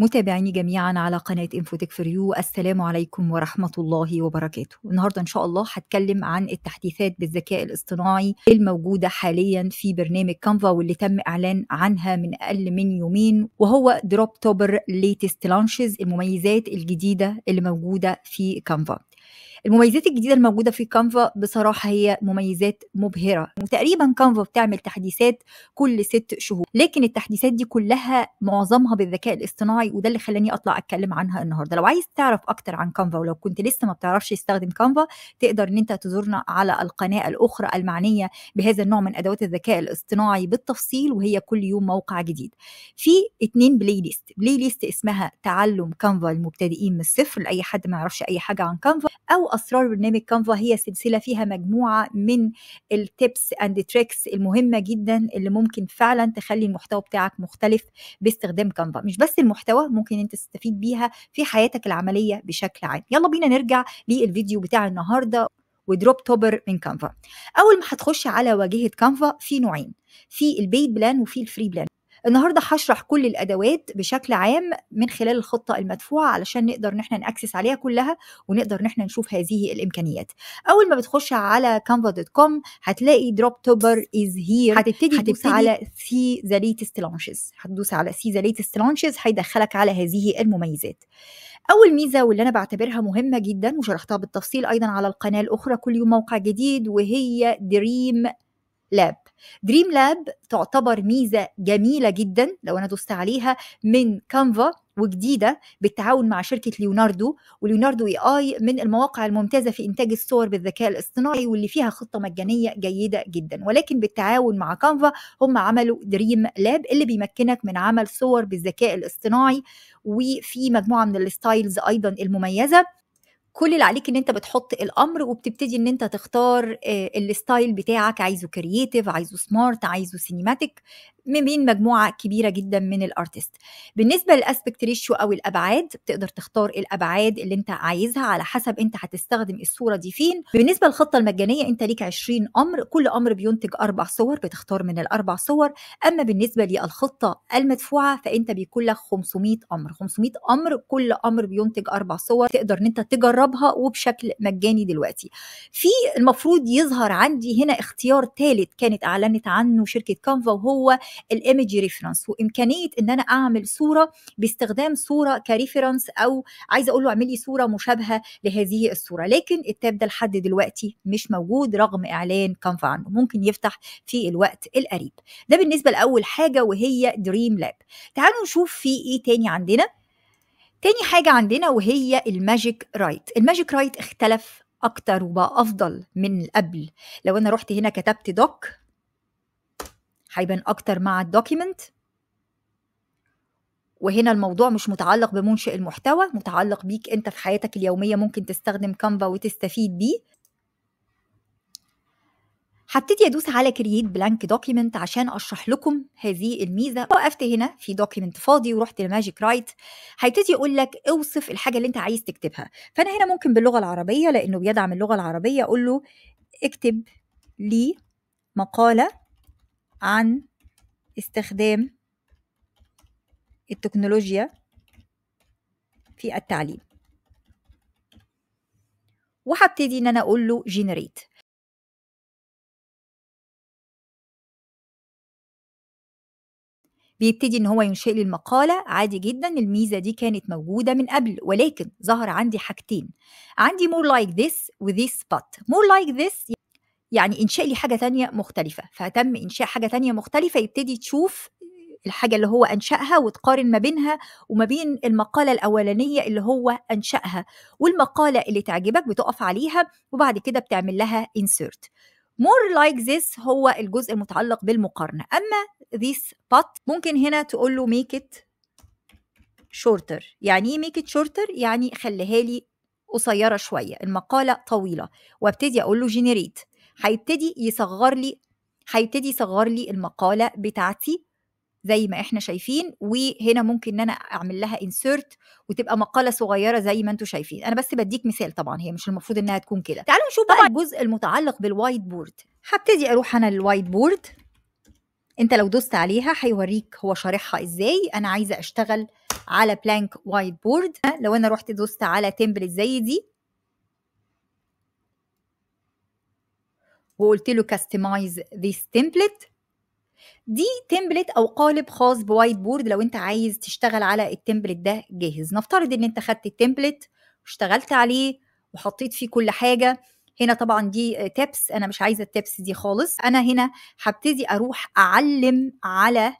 متابعيني جميعا على قناة انفوتك فريو السلام عليكم ورحمة الله وبركاته النهاردة إن شاء الله هتكلم عن التحديثات بالذكاء الاصطناعي الموجودة حاليا في برنامج كانفا واللي تم إعلان عنها من أقل من يومين وهو دروب توبر ليتست لانشز المميزات الجديدة اللي موجودة في كانفا المميزات الجديده الموجوده في كانفا بصراحه هي مميزات مبهره وتقريبا كانفا بتعمل تحديثات كل ست شهور لكن التحديثات دي كلها معظمها بالذكاء الاصطناعي وده اللي خلاني اطلع اتكلم عنها النهارده لو عايز تعرف اكتر عن كانفا ولو كنت لسه ما بتعرفش تستخدم كانفا تقدر ان انت تزورنا على القناه الاخرى المعنيه بهذا النوع من ادوات الذكاء الاصطناعي بالتفصيل وهي كل يوم موقع جديد في اتنين بلاي ليست بلاي ليست اسمها تعلم كانفا للمبتدئين من الصفر لاي حد ما يعرفش اي حاجه عن كانفا او أسرار برنامج كانفا هي سلسلة فيها مجموعة من التيبس أند تريكس المهمة جدا اللي ممكن فعلا تخلي المحتوى بتاعك مختلف باستخدام كانفا مش بس المحتوى ممكن أنت تستفيد بيها في حياتك العملية بشكل عام يلا بينا نرجع للفيديو بتاع النهاردة ودروب توبر من كانفا أول ما هتخش على واجهة كانفا في نوعين في البيد بلان وفي الفري بلان النهارده هشرح كل الادوات بشكل عام من خلال الخطه المدفوعه علشان نقدر ان احنا ناكسس عليها كلها ونقدر ان احنا نشوف هذه الامكانيات اول ما بتخش على canva.com هتلاقي دروب توبر از هير هتبتدي تدوس على سي ذا ليتست لانشز هتدوس على سي ذا ليتست لانشز هيدخلك على هذه المميزات اول ميزه واللي انا بعتبرها مهمه جدا وشرحتها بالتفصيل ايضا على القناه الاخرى كل يوم موقع جديد وهي دريم لاب دريم لاب تعتبر ميزة جميلة جدا لو أنا دوست عليها من كانفا وجديدة بالتعاون مع شركة ليوناردو وليوناردو اي اي من المواقع الممتازة في انتاج الصور بالذكاء الاصطناعي واللي فيها خطة مجانية جيدة جدا ولكن بالتعاون مع كانفا هم عملوا دريم لاب اللي بيمكنك من عمل صور بالذكاء الاصطناعي وفي مجموعة من الستايلز ايضا المميزة كل اللي عليك ان انت بتحط الامر وبتبتدي ان انت تختار آه، الستايل بتاعك عايزه كرييتيف عايزه سمارت عايزه سينيماتيك من بين مجموعه كبيره جدا من الارتست بالنسبه للاسبكت ريشيو او الابعاد تقدر تختار الابعاد اللي انت عايزها على حسب انت هتستخدم الصوره دي فين بالنسبه للخطه المجانيه انت ليك 20 امر كل امر بينتج اربع صور بتختار من الاربع صور اما بالنسبه للخطه المدفوعه فانت بيكون لك 500 امر 500 امر كل امر بينتج اربع صور تقدر ان انت تجربها وبشكل مجاني دلوقتي في المفروض يظهر عندي هنا اختيار ثالث كانت اعلنت عنه شركه كانفا وهو الايمج ريفرنس وامكانيه ان انا اعمل صوره باستخدام صوره كريفرنس او عايزه اقول له اعمل لي صوره مشابهه لهذه الصوره لكن التاب ده لحد دلوقتي مش موجود رغم اعلان كانفا عنه ممكن يفتح في الوقت القريب ده بالنسبه لاول حاجه وهي دريم لاب تعالوا نشوف في ايه تاني عندنا تاني حاجة عندنا وهي الماجيك رايت الماجيك رايت اختلف أكتر وبقى أفضل من قبل لو أنا رحت هنا كتبت دوك هيبان أكتر مع الدوكيمنت وهنا الموضوع مش متعلق بمنشئ المحتوى متعلق بيك انت في حياتك اليوميه ممكن تستخدم كانفا وتستفيد بيه هبتدي ادوس على كرييت بلانك دوكيمنت عشان اشرح لكم هذه الميزه وقفت هنا في دوكيمنت فاضي ورحت لماجيك رايت هيبتدي يقول لك اوصف الحاجه اللي انت عايز تكتبها فانا هنا ممكن باللغه العربيه لانه بيدعم اللغه العربيه اقول له اكتب لي مقاله عن استخدام التكنولوجيا في التعليم وهبتدي ان انا اقول له جينيريت بيبتدي ان هو ينشئ لي المقاله عادي جدا الميزه دي كانت موجوده من قبل ولكن ظهر عندي حاجتين عندي more like this و this but more like this يعني انشاء لي حاجه تانية مختلفه فتم انشاء حاجه تانية مختلفه يبتدي تشوف الحاجه اللي هو انشاها وتقارن ما بينها وما بين المقاله الاولانيه اللي هو انشاها والمقاله اللي تعجبك بتقف عليها وبعد كده بتعمل لها انسيرت مور لايك ذس هو الجزء المتعلق بالمقارنه اما ذيس بات ممكن هنا تقول له ميك ات شورتر يعني ايه ميك ات شورتر يعني خليها لي قصيره شويه المقاله طويله وابتدي اقول له جينيريت هيبتدي يصغر لي هيبتدي يصغر لي المقاله بتاعتي زي ما احنا شايفين وهنا ممكن ان انا اعمل لها انسيرت وتبقى مقاله صغيره زي ما انتم شايفين انا بس بديك مثال طبعا هي مش المفروض انها تكون كده تعالوا نشوف بقى الجزء المتعلق بالوايت بورد هبتدي اروح انا للوايت بورد انت لو دوست عليها هيوريك هو شارحها ازاي انا عايزه اشتغل على بلانك وايت بورد لو انا رحت دوست على تمبلت زي دي وقلت له كاستمايز ذيس تمبلت دي تمبلت او قالب خاص بوايت بورد لو انت عايز تشتغل على التمبلت ده جاهز نفترض ان انت خدت التمبلت واشتغلت عليه وحطيت فيه كل حاجه هنا طبعا دي تابس انا مش عايزه التابس دي خالص انا هنا هبتدي اروح اعلم على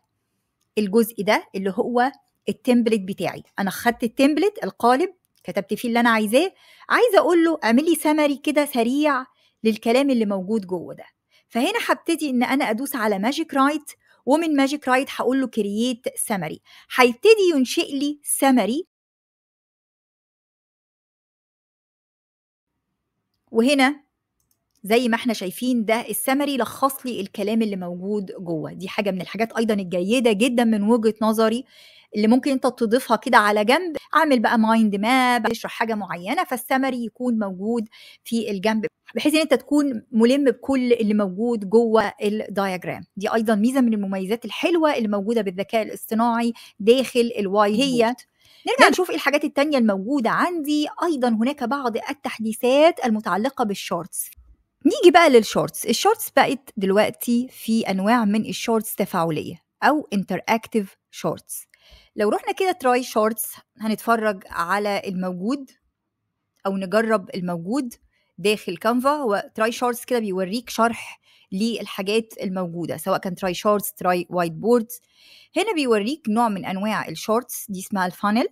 الجزء ده اللي هو التمبلت بتاعي انا خدت التمبلت القالب كتبت فيه اللي انا عايزاه عايزه اقول له اعمل لي سمري كده سريع للكلام اللي موجود جوه ده فهنا هبتدي ان انا ادوس على ماجيك رايت ومن ماجيك رايت هقول له كرييت سمري هيبتدي ينشئ لي سمري وهنا زي ما احنا شايفين ده السمري لخص لي الكلام اللي موجود جوه دي حاجه من الحاجات ايضا الجيده جدا من وجهه نظري اللي ممكن انت تضيفها كده على جنب اعمل بقى مايند ماب اشرح حاجه معينه فالسمري يكون موجود في الجنب بحيث ان انت تكون ملم بكل اللي موجود جوه الدايجرام دي ايضا ميزه من المميزات الحلوه اللي موجوده بالذكاء الاصطناعي داخل الواي هي نرجع نشوف ايه الحاجات التانية الموجودة عندي أيضا هناك بعض التحديثات المتعلقة بالشورتس نيجي بقى للشورتس الشورتس بقت دلوقتي في أنواع من الشورتس تفاعلية أو interactive شورتس لو رحنا كده تراي شورتس هنتفرج على الموجود او نجرب الموجود داخل كانفا هو تراي شورتس كده بيوريك شرح للحاجات الموجوده سواء كان تراي شورتس تراي وايت بورد هنا بيوريك نوع من انواع الشورتس دي اسمها الفانل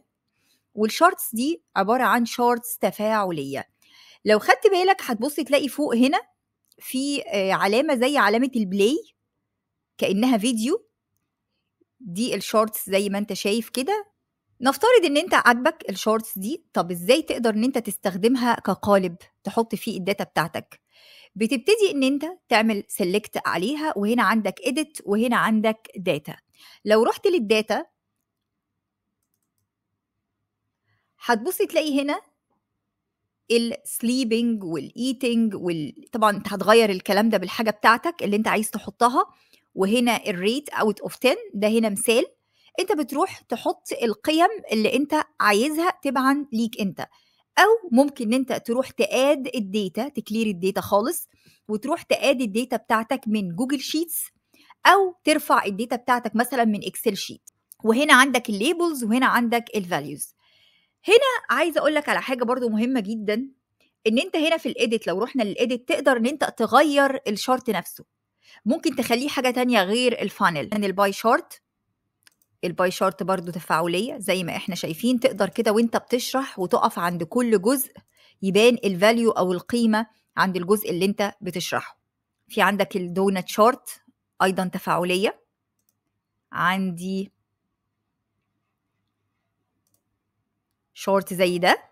والشورتس دي عباره عن شورتس تفاعليه لو خدت بالك هتبص تلاقي فوق هنا في آه، علامه زي علامه البلاي كانها فيديو دي الشورتس زي ما انت شايف كده نفترض ان انت عاجبك الشورتس دي طب ازاي تقدر ان انت تستخدمها كقالب تحط فيه الداتا بتاعتك بتبتدي ان انت تعمل سيلكت عليها وهنا عندك اديت وهنا عندك داتا لو رحت للداتا هتبص تلاقي هنا السليبنج والايتنج وال... طبعا انت هتغير الكلام ده بالحاجه بتاعتك اللي انت عايز تحطها وهنا الريت اوت اوف 10 ده هنا مثال انت بتروح تحط القيم اللي انت عايزها تبعا ليك انت او ممكن ان انت تروح تاد الداتا تكلير الداتا خالص وتروح تاد الداتا بتاعتك من جوجل شيتس او ترفع الداتا بتاعتك مثلا من اكسل شيت وهنا عندك الليبلز وهنا عندك الفاليوز هنا عايزه اقول لك على حاجه برضو مهمه جدا ان انت هنا في الاديت لو رحنا للاديت تقدر ان انت تغير الشارت نفسه ممكن تخليه حاجه تانية غير الفانل يعني الباي شارت الباي شارت برضو تفاعليه زي ما احنا شايفين تقدر كده وانت بتشرح وتقف عند كل جزء يبان الفاليو او القيمه عند الجزء اللي انت بتشرحه في عندك الدونات شارت ايضا تفاعليه عندي شورت زي ده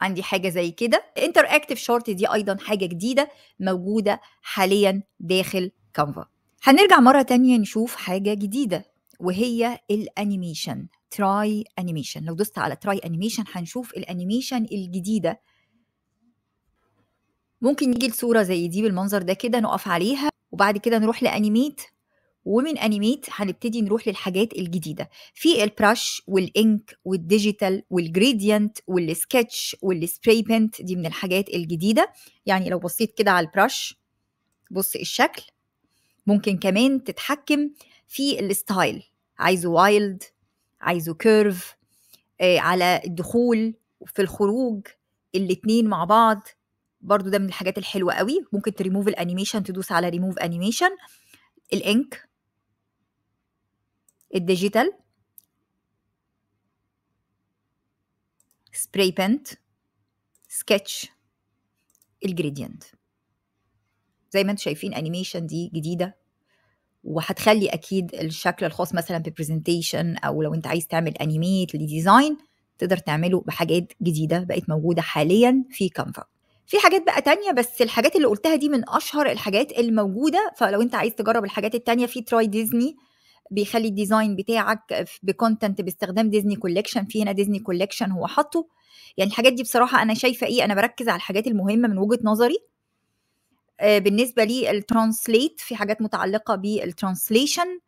عندي حاجه زي كده انتر اكتف شورت دي ايضا حاجه جديده موجوده حاليا داخل كانفا هنرجع مرة تانية نشوف حاجة جديدة وهي الانيميشن تراي انيميشن لو دوست على تراي انيميشن هنشوف الانيميشن الجديدة ممكن يجي الصورة زي دي بالمنظر ده كده نقف عليها وبعد كده نروح لانيميت ومن انيميت هنبتدي نروح للحاجات الجديده في البرش والانك والديجيتال والجريدينت والسكتش والسبراي بينت دي من الحاجات الجديده يعني لو بصيت كده على البرش بص الشكل ممكن كمان تتحكم في الستايل عايزه وايلد عايزه كيرف آه، على الدخول في الخروج الاتنين مع بعض برضو ده من الحاجات الحلوة قوي ممكن تريموف الانيميشن تدوس على ريموف انيميشن الانك الديجيتال سبراي بنت سكتش الجريدينت زي ما انتم شايفين انيميشن دي جديده وهتخلي اكيد الشكل الخاص مثلا ببرزنتيشن او لو انت عايز تعمل انيميت لديزاين تقدر تعمله بحاجات جديده بقت موجوده حاليا في كانفا في حاجات بقى تانية بس الحاجات اللي قلتها دي من اشهر الحاجات الموجوده فلو انت عايز تجرب الحاجات التانية في تراي ديزني بيخلي الديزاين بتاعك بكونتنت باستخدام ديزني كولكشن في هنا ديزني كولكشن هو حاطه يعني الحاجات دي بصراحه انا شايفه ايه انا بركز على الحاجات المهمه من وجهه نظري آه، بالنسبه للترانسليت في حاجات متعلقه بالترانسليشن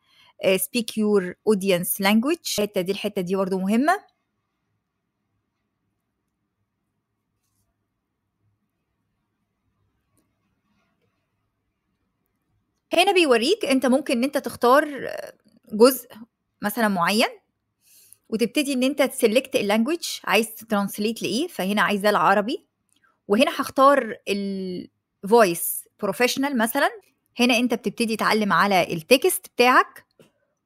سبيك يور اودينس لانجويج الحته دي الحته دي برضه مهمه هنا بيوريك انت ممكن ان انت تختار جزء مثلا معين وتبتدي ان انت تسلكت اللانجوج عايز تترانسليت لايه فهنا عايزه العربي وهنا هختار الفويس بروفيشنال مثلا هنا انت بتبتدي تعلم على التكست بتاعك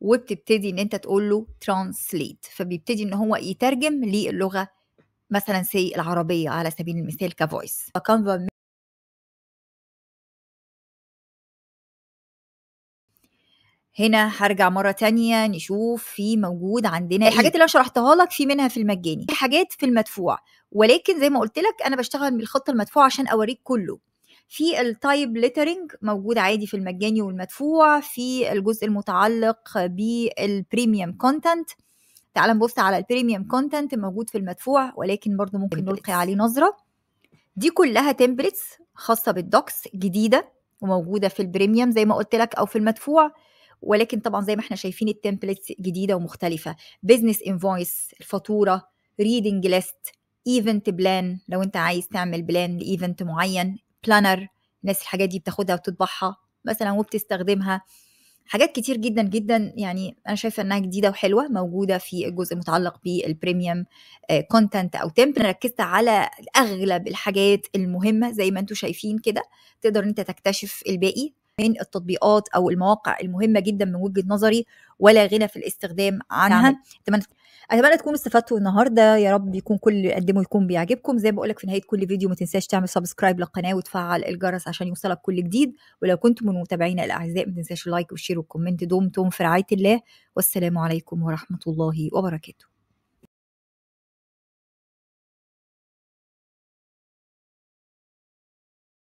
وبتبتدي ان انت تقول له ترانسليت فبيبتدي ان هو يترجم للغه مثلا سي العربيه على سبيل المثال كفويس هنا هرجع مره تانية نشوف في موجود عندنا الحاجات اللي انا شرحتها لك في منها في المجاني في حاجات في المدفوع ولكن زي ما قلت لك انا بشتغل الخط المدفوع عشان اوريك كله في التايب ليترنج موجود عادي في المجاني والمدفوع في الجزء المتعلق بالبريميوم كونتنت تعال نبص على البريميوم كونتنت موجود في المدفوع ولكن برضو ممكن نلقي عليه نظره دي كلها تمبلتس خاصه بالدوكس جديده وموجوده في البريميوم زي ما قلت لك او في المدفوع ولكن طبعا زي ما احنا شايفين التمبلتس جديده ومختلفه بزنس انفويس الفاتوره ريدنج ليست ايفنت بلان لو انت عايز تعمل بلان لايفنت معين بلانر الناس الحاجات دي بتاخدها وتطبعها مثلا وبتستخدمها حاجات كتير جدا جدا يعني انا شايفه انها جديده وحلوه موجوده في الجزء المتعلق بالبريميوم كونتنت آه، او تمب ركزت على اغلب الحاجات المهمه زي ما انتم شايفين كده تقدر انت تكتشف الباقي من التطبيقات او المواقع المهمه جدا من وجهه نظري ولا غنى في الاستخدام عنها اتمنى اتمنى تكونوا استفدتوا النهارده يا رب يكون كل اللي قدمه يكون بيعجبكم زي ما بقولك في نهايه كل فيديو ما تنساش تعمل سبسكرايب للقناه وتفعل الجرس عشان يوصلك كل جديد ولو كنتم من متابعينا الاعزاء ما تنساش اللايك والشير والكومنت دمتم في رعايه الله والسلام عليكم ورحمه الله وبركاته